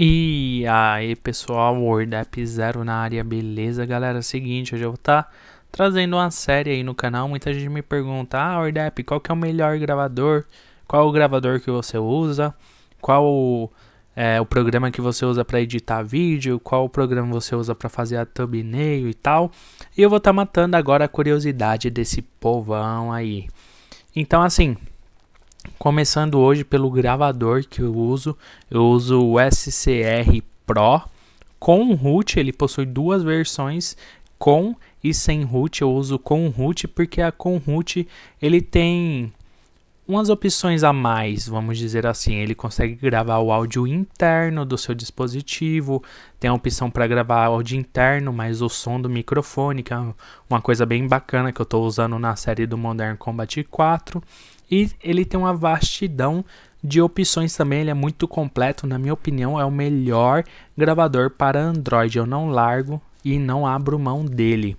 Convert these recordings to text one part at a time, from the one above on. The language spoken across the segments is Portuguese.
E aí pessoal, World 0 na área, beleza galera? É seguinte, hoje eu vou estar tá trazendo uma série aí no canal. Muita gente me pergunta, ah World qual que é o melhor gravador? Qual o gravador que você usa? Qual é, o programa que você usa para editar vídeo? Qual o programa você usa para fazer a thumbnail e tal? E eu vou estar tá matando agora a curiosidade desse povão aí. Então assim, Começando hoje pelo gravador que eu uso, eu uso o SCR Pro com root, ele possui duas versões com e sem root. Eu uso com root porque a com root ele tem umas opções a mais, vamos dizer assim. Ele consegue gravar o áudio interno do seu dispositivo, tem a opção para gravar áudio interno, mas o som do microfone, que é uma coisa bem bacana que eu estou usando na série do Modern Combat 4. E ele tem uma vastidão de opções também, ele é muito completo, na minha opinião, é o melhor gravador para Android. Eu não largo e não abro mão dele.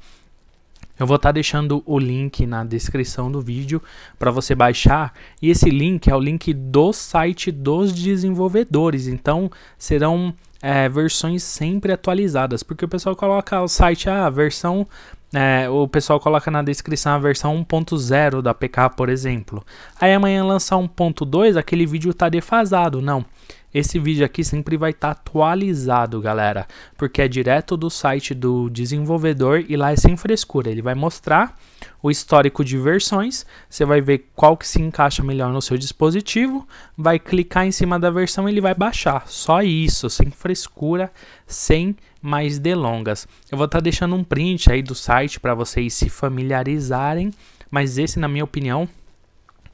Eu vou estar tá deixando o link na descrição do vídeo para você baixar. E esse link é o link do site dos desenvolvedores. Então serão é, versões sempre atualizadas, porque o pessoal coloca o site a ah, versão é, o pessoal coloca na descrição a versão 1.0 da PK, por exemplo. Aí amanhã lançar 1.2, aquele vídeo está defasado. Não. Esse vídeo aqui sempre vai estar tá atualizado, galera, porque é direto do site do desenvolvedor e lá é sem frescura. Ele vai mostrar o histórico de versões, você vai ver qual que se encaixa melhor no seu dispositivo, vai clicar em cima da versão e ele vai baixar. Só isso, sem frescura, sem mais delongas. Eu vou estar tá deixando um print aí do site para vocês se familiarizarem, mas esse, na minha opinião,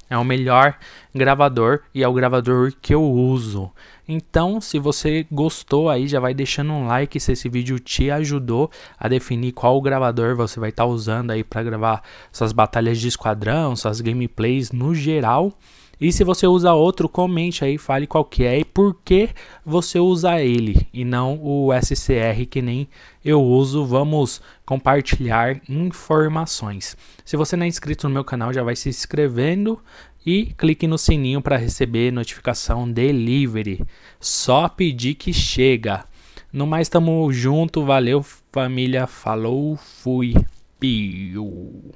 é o melhor gravador e é o gravador que eu uso. Então, se você gostou aí, já vai deixando um like se esse vídeo te ajudou a definir qual gravador você vai estar tá usando aí para gravar suas batalhas de esquadrão, suas gameplays no geral. E se você usa outro, comente aí, fale qual que é e por que você usa ele e não o SCR que nem eu uso. Vamos compartilhar informações. Se você não é inscrito no meu canal, já vai se inscrevendo e clique no sininho para receber notificação delivery. Só pedir que chega. No mais, tamo junto. Valeu, família. Falou, fui, piu.